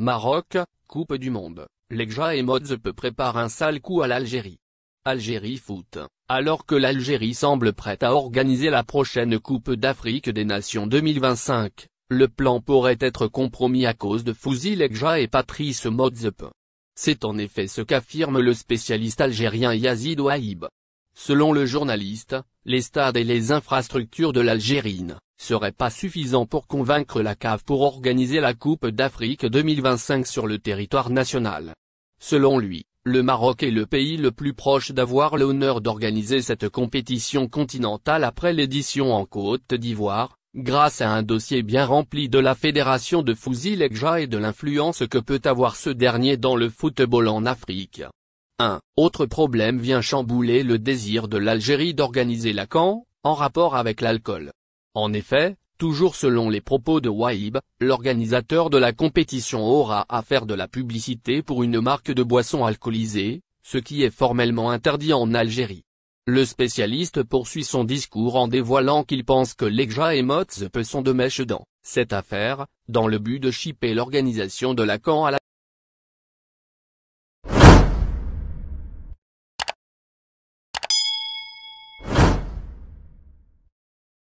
Maroc, Coupe du Monde, Legja et Modzep préparent un sale coup à l'Algérie. Algérie Foot, alors que l'Algérie semble prête à organiser la prochaine Coupe d'Afrique des Nations 2025, le plan pourrait être compromis à cause de Fouzi Legja et Patrice Mozep. C'est en effet ce qu'affirme le spécialiste algérien Yazid Wahib. Selon le journaliste, les stades et les infrastructures de l'Algérie serait pas suffisant pour convaincre la CAF pour organiser la Coupe d'Afrique 2025 sur le territoire national. Selon lui, le Maroc est le pays le plus proche d'avoir l'honneur d'organiser cette compétition continentale après l'édition en Côte d'Ivoire, grâce à un dossier bien rempli de la fédération de Fusilegja et de l'influence que peut avoir ce dernier dans le football en Afrique. Un Autre problème vient chambouler le désir de l'Algérie d'organiser la CAN, en rapport avec l'alcool. En effet, toujours selon les propos de Waib, l'organisateur de la compétition aura à faire de la publicité pour une marque de boissons alcoolisées, ce qui est formellement interdit en Algérie. Le spécialiste poursuit son discours en dévoilant qu'il pense que l'Egja et Motz sont de mèche dans cette affaire, dans le but de chipper l'organisation de la à la